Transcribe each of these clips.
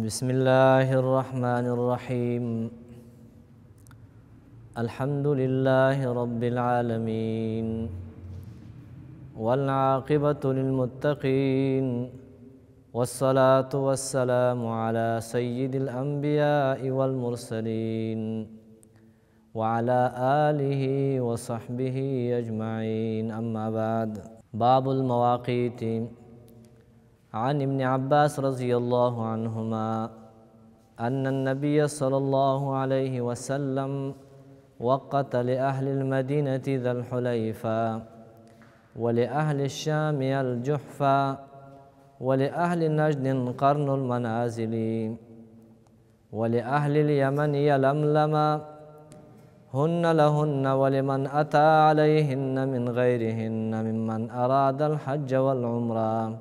بسم الله الرحمن الرحيم الحمد لله رب العالمين والعاقبة للمتقين والصلاة والسلام على سيد الأنبياء والمرسلين وعلى آله وصحبه أجمعين أما بعد باب المواقيت عن ابن عباس رضي الله عنهما أن النبي صلى الله عليه وسلم وقت لأهل المدينة ذا الحليفة ولأهل الشام الجحفة ولأهل نجد قرن المنازل ولأهل اليمن يلملم هن لهن ولمن أتى عليهن من غيرهن ممن أراد الحج والعمرة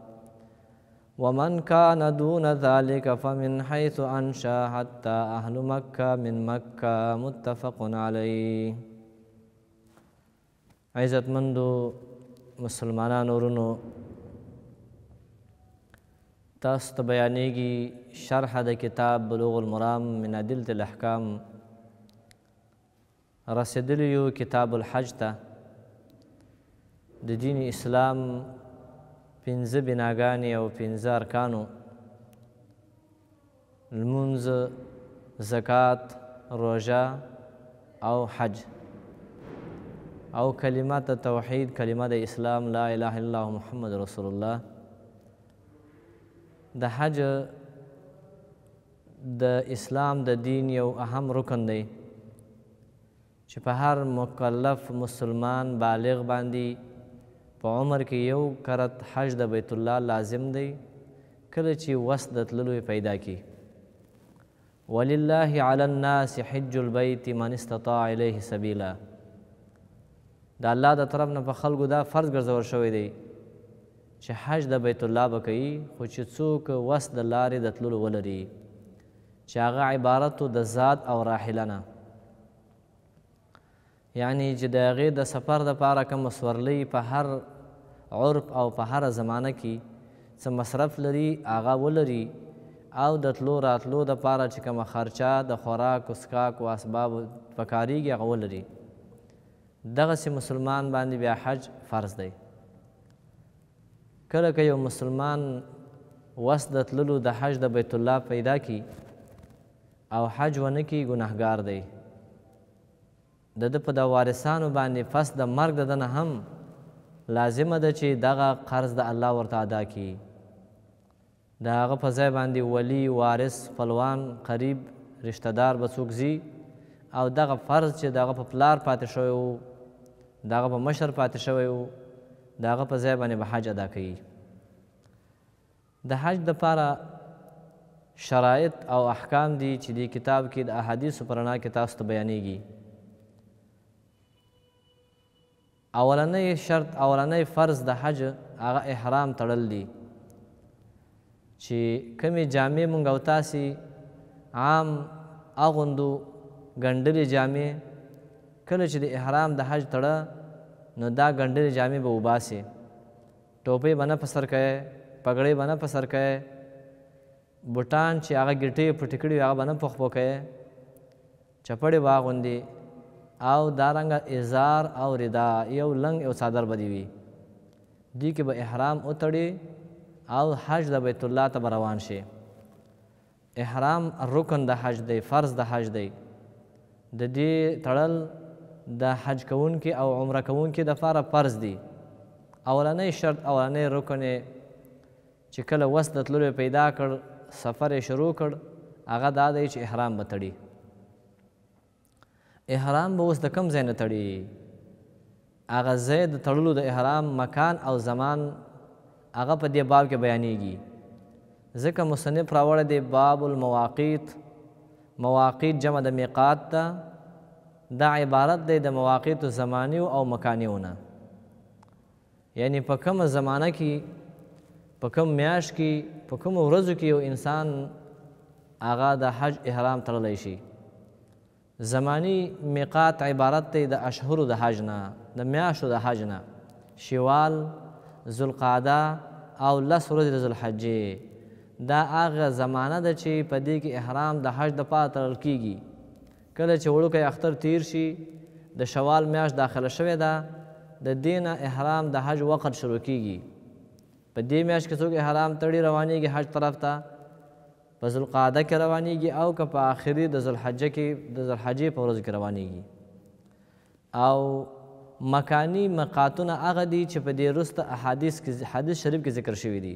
ومن كان دون ذلك فمن حيث أنشا حتى أهل مكة من مكة متفق عليه عزت مندو مسلمانان ورونو تاسو ته بیانېږي شرح د کتاب بلوغ المرام من عدلت الاحکام رسیدلی یو کتاب الحج ته د دین اسلام پنځه بناګانې او پنځه ارکانو لمونځ زکات روژه او حج او کلمه ته توحید کلمه د اسلام لا اله الا الله محمد رسول الله د حج د اسلام د دین یو اهم رکن دی چې په هر مکلف مسلمان بالغ باندې په عمر کې یو کرت حج د بیت الله لازم دی کله چې وس د تللو پیدا کی ولله علی الناس حج البیت من استطاع الیه سبیلا دا الله د طرف نه په خلکو دا فرض ګرځول شوی دی چې حج د بیت الله بکې خو چې څوک وس د لارې د تللو ولري چې هغه عبارت د ذات او راحلنه یعنی چې د هغې د سفر د پاره کوم سورلۍ په هر عرف او په هر زمانه کې څه مصرف لري هغه ولري او د تلو راتلو د پاره چې کومه خرچه د خوراک اسکاک او اسباب پکاريږي هغه ولري دغسې مسلمان باندې بیا حج فرض دی کله که یو مسلمان وس د تللو د حج د بیت الله پیدا کی او حج ونه کی ګناهګار دی د د په د وارثانو باندې فس د مرګ د نه هم لازمه ده چې دغه قرض د الله ورته ادا کړي د هغه په ځای باندې ولی وارث خپلوان قریب رشتہ دار به څوک ځي او دغه فرض چې دغه په پلار پاتې شوی وو دغه په مشر پاتې شوی وو دغه په ځای باندې به حج ادا کوي د حج دپاره شرایط او احکام دي چې دی کتاب کې د احادیثو په رڼا کې تاسو ته بیانېږي اولنې شرط اولنې فرض د حج هغه احرام تړل دي چې کمی جامع مونږ او تاسې عام اغوندو ګنډلې جامع کله چې د احرام د حج تړه نو دا ګنډلې جامع به وباسي ټوپې به نه په سر کوي پګړې به نه په سر کوي بوټان چې هغه ګټې پټې کړي هغه به نه په خپو کوي چپړې به اغوندي او دارنګه ازار او ردا یو لنګ او صادر بدی وي دی کې به احرام اوتړي او حج د بیت الله ته روان شي احرام رکن د حج دی فرض د حج دی د دې تړل د حج کوون کې او عمره کوون کې د فاره فرض دی اولنې شرط اولنې رکن چې کله وسدت لوري پیدا کړ سفر شروع کړ هغه دا دی چې احرام بتړي احرام به اوس د کم ځای نه تړي هغه ځای د تړلو د احرام مکان او زمان هغه په دې باب کې بیانېږي ځکه مصنف راوړی دی باب المواقیت مواقیت جمع د میقات ده دا عبارت دی د مواقیت زمانی او مکانیونه یعنی په کوم زمانہ کې په کوم میاش کې په کوم ورځو کې یو انسان هغه د حج احرام تړلی شي زمانی میقات عبارت دی د اشهرو د حج نه د میاشتو د حج نه شوال ذوالقعده او لس ورځې د ذوالحجې دا هغه زمانه ده چې په دې کې احرام د حج دپاره تړل کیږي کله چې وړوکی اختر تیر شي د شوال میاشت داخله شوې ده د دې نه احرام د حج وقت شروع کیږي په دې میاشت کې څوک احرام تړي روانېږي حج طرف ته په ذوالقعده کې روانېږي او که په آخري د ذوالحجه کې د ذوالحجې په ورځ کې روانېږي او مکانی مقاتونه هغه دي چې په دې وروسته احادیث کې حدیث شریف کې ذکر شوي دي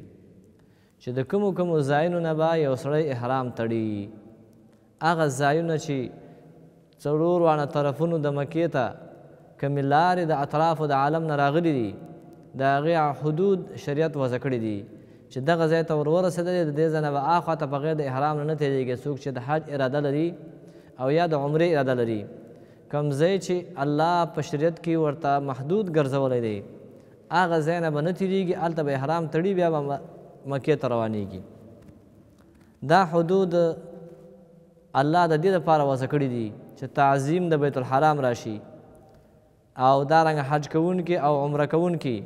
چې د کومو کومو ځایونو نه به یو سړی احرام تړي هغه ځایونه چې څلور وانه طرفونو د مکې ته کمې لارې د اطرافو د عالم نه راغلي دي د هغې حدود شریعت وضع کړي دي چې دغه ځای ته ور ورسېدلې د دې ځای نه به هاخوا ته په غیر د احرام نه تېرېږي څوک چې د حج اراده لري او یا د عمرې اراده لري کم ځای چې الله په شریعت کې ورته محدود ګرځولی دی هغه ځای نه به نه تېرېږي هلته به احرام تړي بیا به مکې ته روانېږي دا حدود الله د دې لپاره وضع کړي دي چې تعظیم د بیت الحرام راشي او دا رنګ حج کوونکي او عمره کوونکي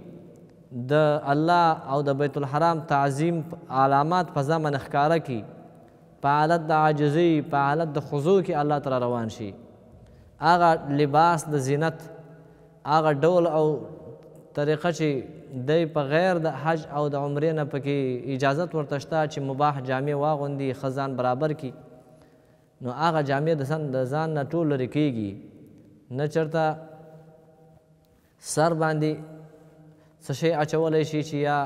د الله او د بیت الحرام تعظیم علامات په ځمن ښکارا کی په حالت د عاجزی په حالت د خضوع کې الله تعالی روان شي هغه لباس د زینت هغه ډول او طریقه چې دی په غیر د حج او د عمرې نه پکې اجازت ورته شته چې مباح جامع واغوندي خزان برابر کی نو هغه جامع د سن د ځان نه ټول لري کیږي نه چرته سر باندې سشی اچولی شي چې یا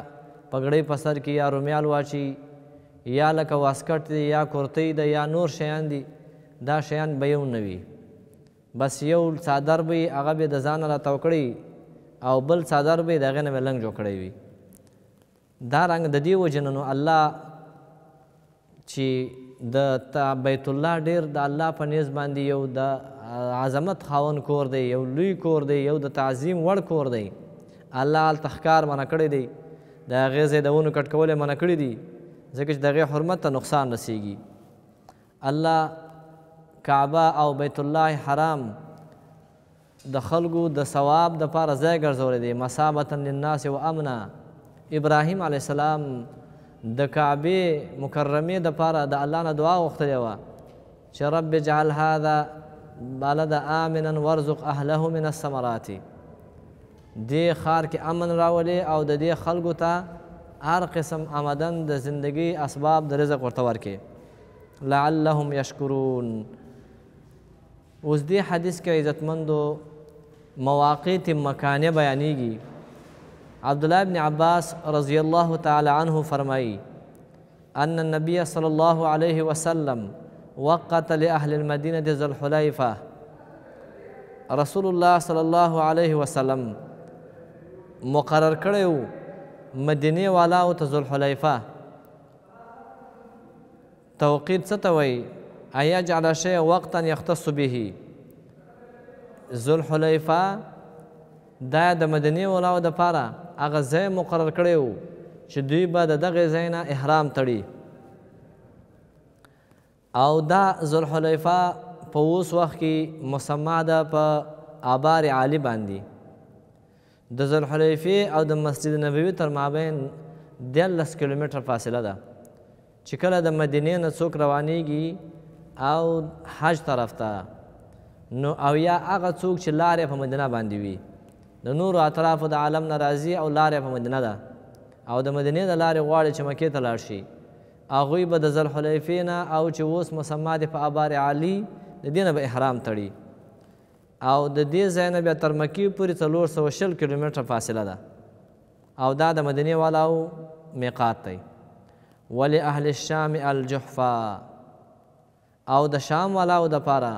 پګړۍ په سر کې یا رومیال واچي یا لکه واسکټ دی یا کرتی دی یا نور شیان دی دا شیان به یو نه وي بس یو څادر به یې هغه به د ځانه راته وکړي او بل څادر به یې د هغې نه به لنګ جوړ کړی وي دا رنګ د دې وجنه نو الله چې د بیت الله ډیر د الله په نیز باندې یو د عظمت خاون کور دی یو لوی کور دی یو د تعظیم وړ کور دی الله هلته ښکار منع کړی دی د هغې ځای د ونو کټ کول یې منع کړي دي ځکه چې د هغې حرمت ته نقصان رسیږي الله کعبه او بیت الله حرام د خلکو د ثواب د پاره ځای ګرځولی دی مثابتا للناس و امنا ابراهیم علیه السلام د کعبې مکرمې د پاره د الله نه دعا غوښتلې وه چې رب اجعل هذا بلد آمنا وارزق أهله من الثمرات دې خار کې امن راولي او د دې خلکو ته هر قسم آمدن د زندگی اسباب د رزق ورته ورکړي لعلهم یشکرون اوس دې حدیث کې عزتمندو مواقیت مکانه بیانېږي عبد الله بن عباس رضی الله تعالی عنه فرمایي ان النبي صلى الله عليه وسلم وقت لأهل المدينة ذو الحليفة رسول الله صلى الله عليه وسلم مقرر کړی و مدینې والاو ته ذوالحلیفه توقید څه ته وایي ان یجعل شیء وقتا یختص به ذوالحلیفه دا د مدینې والاو دپاره هغه ځای مقرر کړی و چې دوی به د دغې ځای نه احرام تړي او دا ذوالحلیفه په اوس وخت کې مسما ده په آبار عالی باندې د ذوالحلیفې او د مسجد نبوي تر مابین دیارلس کیلومتر فاصله ده چې کله د مدینې نه څوک روانېږي او حج طرف ته نو او یا هغه څوک چې لارې په مدینه باندې وي د نورو اطرافو د عالم نه راځي او لارې په مدینه ده او د مدینې د لارې غواړي چې مکې ته لاړ شي هغوی به د ذوالحلیفې نه او چې اوس مسما دی په ابار عالی د دې نه به احرام تړي او د دې ځای نه بیا تر مکې پورې څلور سوه شل کیلومتره فاصله ده او دا د مدینې والاو میقات دی ولی اهل الشام الجحفه او د شام والاو دپاره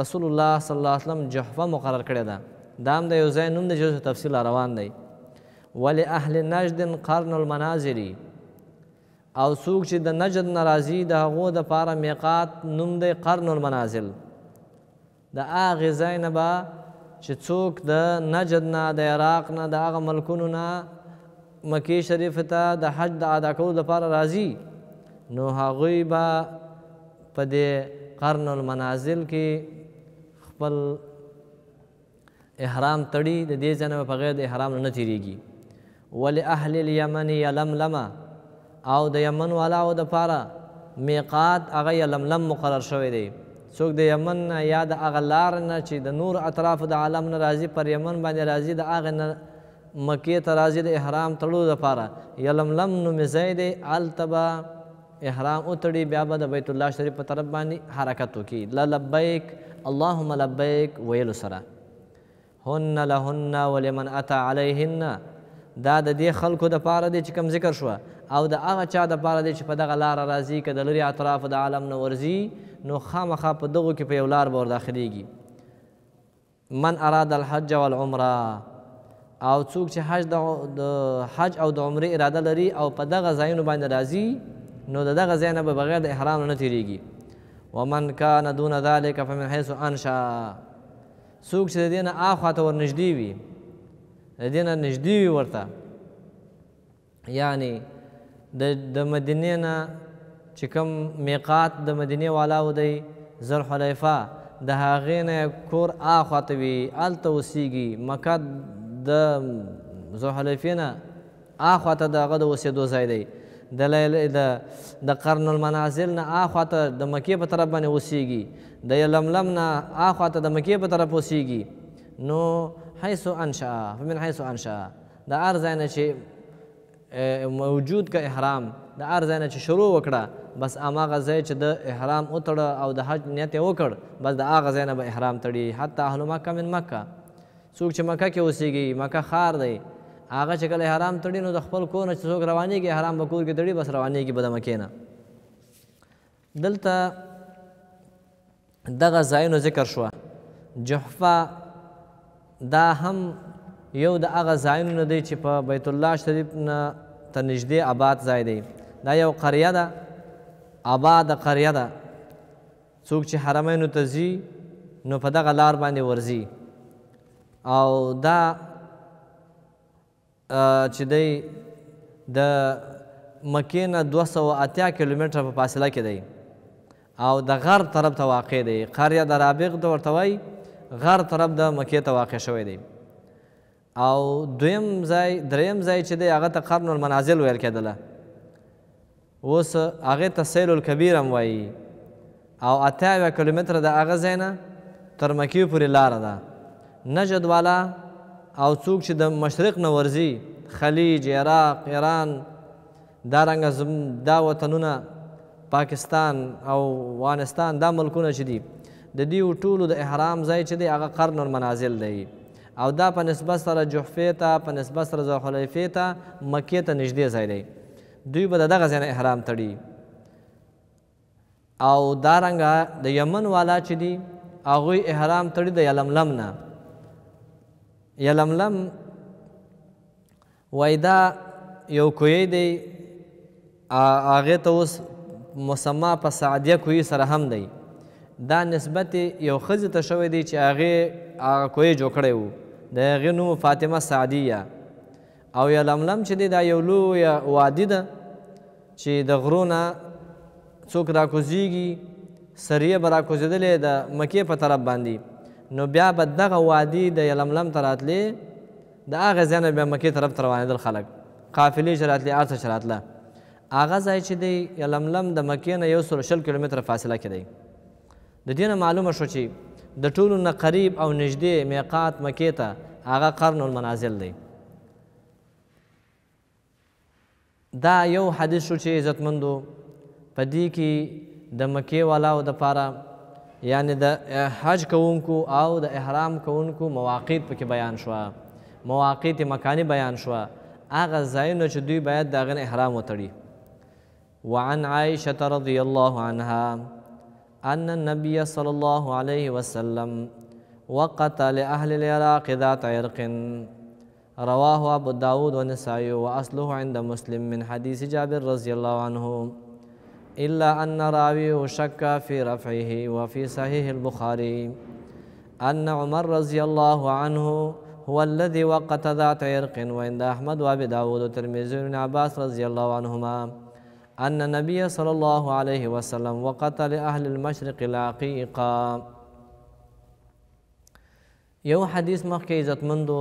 رسول الله صلی الله علیه وسلم جحفه مقرر کړې ده دا هم د یو ځای نوم دی چې تفصیل روان دی ولی اهل نجد قرن المناظری او څوک چې د نجد ناراضي د هغو د پاره میقات نوم دی قرن المنازل د هغه ځای نه به چې څوک د نجد نه د عراق نه د هغه ملکونو نه مکی شریف ته د حج د ادا کولو لپاره راځي نو هغوی به په دې قرن المنازل کې خپل احرام تړي د دې ځای نه په غیر د احرام نه تیریږي ولاهل الیمن یلملمه او د یمن والا او د پاره میقات هغه یلملم مقرر شوی دی څوک د یمن نه یا د هغه لار نه چې د نور اطرافو د عالم نه راځي پر یمن باندې راځي د هغه نه مکې ته راځي د احرام تړلو دپاره یلملم نومې ځای دی هلته به احرام وتړي بیا به د بیت الله شریف په طرف باندې حرکت وکړي لا لبیک اللهم لبیک ویلو سره هن لهن ولمن اتى عليهن دا د دې خلکو د پاره دی چې کم ذکر شوه او د هغه چا د پاره دی چې په دغه لار راځي که د لري اطراف د عالم نه ورځي نو خامخا په دغو کې په یو لار به ورداخلیږي من اراد الحج والعمره او څوک چې حج د حج او د عمرې اراده لري او په دغه ځایونو باندې راځي نو د دغه ځای نه به بغیر د احرام نه تیریږي ومن کان دون ذلک فمن حیث انشا څوک چې د دې نه اخوا ته ورنږدې وي د دې نه نږدې وي ورته یعنی د د مدینه نه چې کوم میقات د مدینه والا و دی زر حلیفه د هغې نه کور اخواته وي هلته اوسیږي مکه د زر حلیفې نه اخواته د هغه د اوسېدو ځای دی د د د قرن المنازل نه اخواته د مکې په طرف باندې اوسیږي د یلملم نه اخواته د مکې په طرف اوسیږي نو حیث انشا فمن حیث انشا د ارزاینه چې موجود که احرام د ار ځای نه چې شروع وکړه بس هغه ځای چې د احرام وتړه او د حج نیت یې وکړ بس د هغه ځای نه به احرام تړي حتی اهل مکه من مکه څوک چې مکه کې اوسېږي مکه ښار دی هغه چې کله احرام تړي نو د خپل کور نه چې څوک روانېږي احرام به کور کې تړي بس روانېږي به د مکې نه دلته دغه ځایونو ذکر شوه جحفه دا هم یو د هغه ځایونو نه دی چې په بیت الله شریف نه ته نږدې آباد ځای دی دا یو قریه ده آباده قریه ده څوک چې حرمینو ته ځي نو په دغه لار باندې ورځي او دا چې دی د مکې نه دوه سوه اتیا کیلومتره په فاصله کې دی او د غرب طرف ته واقع دی قریه د رابغ د ورته وایي غرب طرف د مکې ته واقع شوی دی او دویم ځای دریم ځای چې دی هغه ته قرن المنازل ویل کېدله اوس هغې ته سیل الکبیر هم وایي او اته اویا کیلومتره د هغه ځای نه تر مکیو پورې لاره ده نجد والا او څوک چې د مشرق نه ورځي خلیج عراق ایران دارنګه زم دا وطنونه پاکستان او افغانستان دا ملکونه چې دي د دې ټولو د احرام ځای چې دی هغه قرن المنازل دی او دا په نسبت سره جحفې ته په نسبت سره ذوالحلیفې ته مکې ته نږدې ځای دی دوی به د دغه ځای نه احرام تړي او دارنګه د یمن والا چې دي هغوی احرام تړي د یلملم نه یلملم وای دا یو کوی دی هغې ته اوس مسما په سعدیه کوی سره هم دی دا نسبت یو ښځې ته شوی دی چې هغې هغه کوی جوړ کړی وو د هغې نوم فاطمه سعدیه او یلملم چې دی دا یو لویه وادي ده چې د غرونه څوک راکوزیږي سریه به راکوزېدلې د مکې په طرف باندې نو بیا به دغه وادي د یلملم ته راتلې د هغه ځای نه بیا مکې طرف ته روانېدل خلک قافلې چې راتلې هر څه چې راتله هغه ځای چې دی یلملم د مکې نه یو سل شل کیلومتره فاصله کې دی د دې نه معلومه شو چې د ټولو نه قریب او نږدې میقات مکې ته هغه قرن المنازل دی دا یو حدیث شو چې عزتمندو په دې کې د مکې والاو د پاره یعنی د حج کوونکو او د احرام کوونکو مواقیت پکې بیان شوه مواقیت مکانی بیان شوه هغه ځایونه چې دوی باید د هغه احرام وتړي وعن عائشه رضی الله عنها أن النبي صلى الله عليه وسلم وقت لأهل العراق ذات عرق رواه أبو داود والنسائي وأصله عند مسلم من حديث جابر رضي الله عنه إلا أن راويه شك في رفعه وفي صحيح البخاري أن عمر رضي الله عنه هو الذي وقت ذات عرق وعند أحمد وأبي داود وترمذي بن عباس رضي الله عنهما أن النبي صلى الله عليه وسلم وقتل أهل المشرق العقيقة یو حدیث مخکې عزتمندو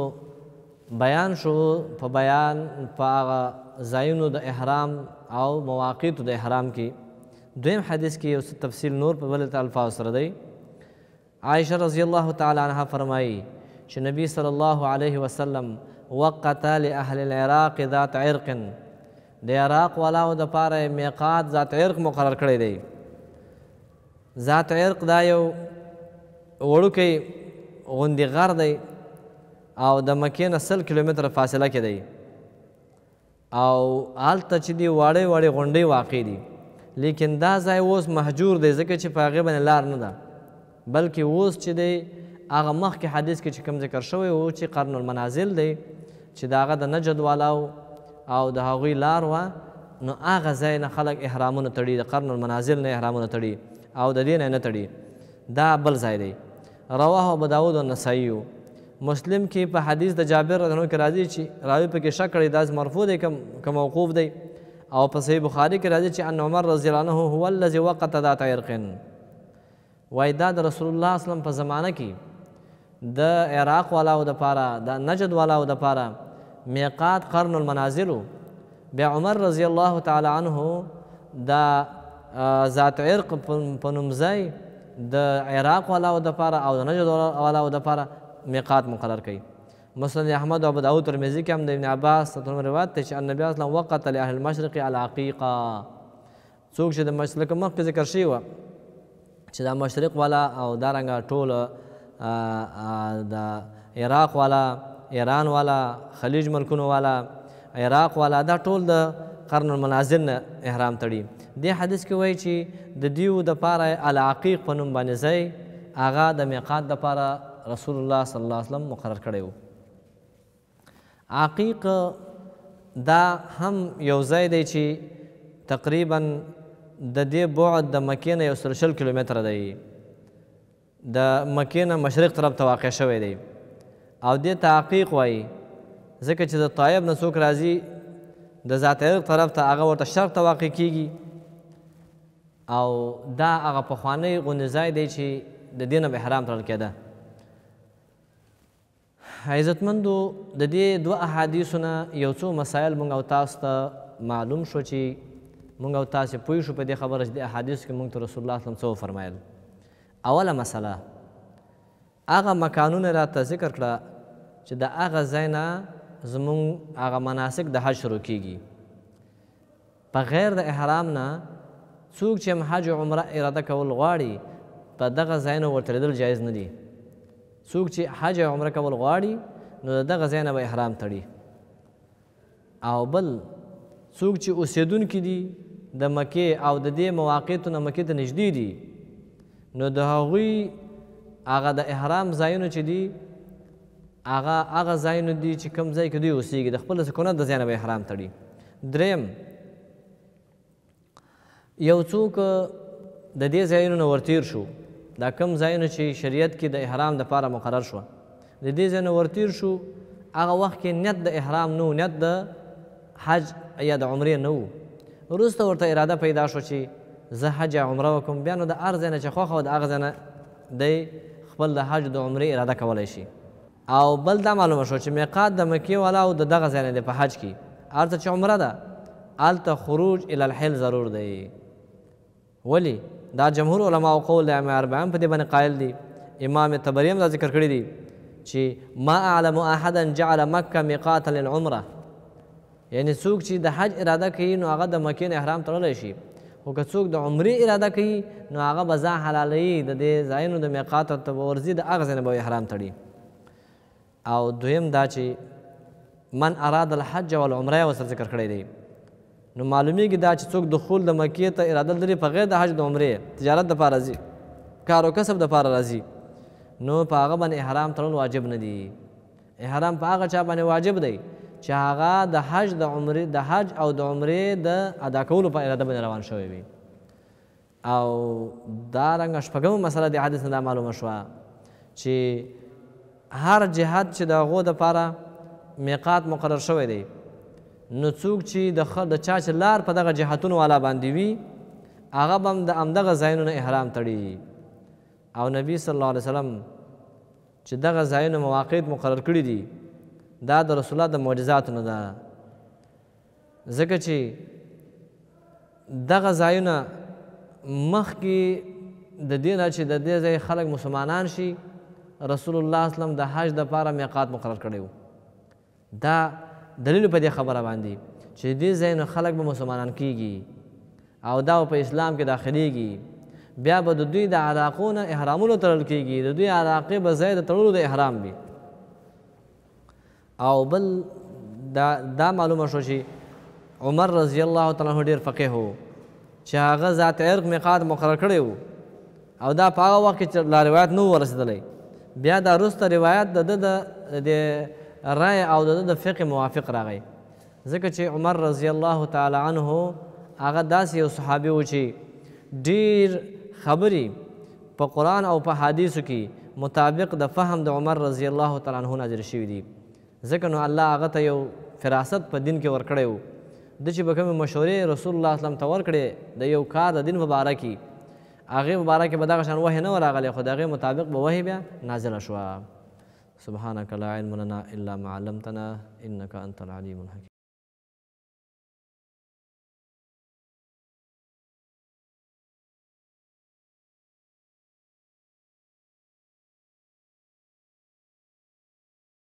بیان شو په بیان په هغه ځایونو د احرام او مواقیتو د احرام کې دویم حدیث کې یو تفصیل نور په بل الفاظ سره دی عائشه رضی الله تعالی عنها فرمایي چې نبی صلی الله علیه وسلم وقتل اهل العراق ذات عرق د عراق والاو د پاره میقات ذات عرق مقرر کړی دی ذات عرق دا یو وړوکی غوندې غر دی او د مکې نه سل کیلومتره فاصله کې دی او هلته چې دی واړې واړې غونډۍ واقع دي لیکن دا ځای اوس محجور دی ځکه چې په هغې باندې لار نه ده بلکې اوس چې دی هغه مخکې حدیث کې چې کوم ذکر شوی و چې قرن المنازل دی چې د هغه د نجد والاو او د هغوی لار وه نو هغه ځای نه خلک احرامونه تړي د قرن المنازل نه احرامونه تړي او د دې نه نه تړي دا بل ځای دی رواه ابو داود النسائی مسلم کې په حدیث د جابر رضی الله عنه راځي چې راوی په کې شک کړي دا مرفوع دی کم کم موقوف دی او په صحیح بخاری کې راځي چې ان عمر رضی الله عنه هو الذي وقت ذات عرقن وای دا د رسول الله اسلام په زمانه کې د عراق والا او د پاره د نجد والا او د پاره میقات قرن المنازلو بیا عمر رضی الله تعالی عنه دا ذات عرق په نومځای د عراق والاو دپاره او د نجد والاو دپاره میقات مقرر کړي مسند احمد او ابو داود ترمذی کې هم د ابن عباس څخه روایت دی چې النبي صلی الله وقت لاهل المشرق العقیقه څوک چې د مشرق مخکې ذکر شوی و چې دا مشرق والا او دارنګه ټول د عراق والا ایران والا خلیج ملکونو والا عراق والا دا ټول د قرن المنازل نه احرام تړي دې حدیث کې وایي چې د دیو د پاره العقیق په نوم باندې ځای هغه د میقات د پاره رسول الله صلی الله علیه وسلم مقرر کړی و عقیق دا هم یو ځای دی چې تقریبا د دې بعد د مکې نه یو سل شل کیلومتره دی د مکې نه مشرق طرف ته واقع شوی دی او دې تحقیق وایي ځکه چې د طایب نه څوک راځي د ذات عرق طرف ته هغه ورته شرق ته واقع کیږي او دا هغه پخوانی غونې ځای دی چې د دې نه به حرام تړل کېده عزتمندو د دې دوه احادیثو نه یو څو مسایل مونږ او تاسو ته معلوم شو چې مونږ او تاسو پوه شو په دې خبره چې د احادیثو کې مونږ ته رسول الله صلی الله علیه وسلم څه فرمایل اوله مسله هغه مکانونه راته ذکر کړه چې د هغه ځای نه زمونږ هغه مناسک د حج شروع کیږي په غیر د احرام نه څوک چې حج او عمره اراده کول غواړي په دغه ځای نه ورتړېدل جایز نه دي څوک چې حج او عمره کول غواړي نو دغه ځای نه به احرام تړي او بل څوک چې اوسیدونکي دي د مکې او د دې مواقعو نه مکې ته نږدې دي نو د هغوی هغه د احرام ځایونه چې دي هغه هغه ځایونه دي چې کوم ځای کې دوی اوسیږي د خپل سکونت د ځای نه به احرام تړي دریم یو څوک د دې ځایونو نه ورتیر شو دا کم ځایونه چې شریعت کې د احرام لپاره مقرر شو د دې ځای نه ورتیر شو هغه وخت کې نیت د احرام نو نیت د حج یا د عمرې نه و وروسته ورته اراده پیدا شو چې زه حج یا عمره وکم بیا نو د هر ځای نه چې خوښه د هغه ځای نه دی خپل د حج د عمرې اراده کولی شي او بل دا معلومه شو چې میقات د مکې والا او د دغه ځای نه دی په حج کې هلته چې عمره ده هلته خروج الی الحل ضرور دی ولی دا جمهور علما او قول د ام اربعین په دې باندې قایل دي امام تبری هم دا ذکر کړی دی چې ما اعلم احدا جعل مکه میقاتا للعمره یعنی څوک چې د حج اراده کوي نو هغه د مکې نه احرام تړلی شي خو که څوک د عمرې اراده کوي نو هغه به ځان حلالوي د دې ځایونو د میقاتو ته به ورځي د هغه ځای نه به احرام تړي او دویم دا چې من اراد الحج والعمره وسر ذکر کړی دی نو معلومیږي دا چې څوک دخول د مکې ته اراده لري په غیر د حج د عمرې تجارت د پاره راځي کار او کسب د پاره راځي نو په هغه باندې احرام تړل واجب نه دی احرام په هغه چا باندې واجب دی چې هغه د حج د عمرې د حج او د عمرې د ادا کولو په اراده باندې روان شوی وي او دا رنګ شپږم مسله د حدیث نه معلومه شوه چې هر جهاد چې د هغو دپاره میقات مقرر شوی دی نو څوک چې د د چا چې لار په دغه جهاتونو والا باندې وي هغه به هم د همدغه ځایونو نه احرام تړي او نبی صلی الله علیه وسلم چې دغه ځایونه مواقع مقرر کړي دي دا د رسول الله د معجزاتو نه ده ځکه چې دغه ځایونه مخکې د دې نه چې د دې ځای خلک مسلمانان شي رسول الله اسلام د حج د پاره میقات مقرر کړی دا دلیل په دې خبره باندې چې دې ځای نه خلک به مسلمانان کیږي او دا په اسلام کې داخليږي بیا به د دوی د علاقو نه احرامونو تړل کیږي د دوی علاقې به ځای د تړلو د احرام وي او بل دا دا معلومه شو چې عمر رضی الله تعالی عنہ ډیر فقيه وو چې هغه ذات عرق میقات مقرر کړی وو او دا په هغه وخت کې لا روایت نو ورسېدلی بیا دا وروسته روایت د د د رای او د د فقه موافق راغی ځکه چې عمر رضی الله تعالی عنه هغه داسې یو صحابي و چې ډیر خبري په قرآن او په حدیثو کې مطابق د فهم د عمر رضی الله تعالی عنه ناجر شوي دي ځکه نو الله هغه ته یو فراست په دین کې ورکړی و د چې به کومې مشورې رسول الله وسلم ته ورکړې د یو کار د دین مبارکي هغه مبارک به دغه شان وحی نه راغلی خو دغه مطابق به وحی بیا نازله شو سبحانك لا علم لنا الا ما علمتنا انك انت العليم الحكيم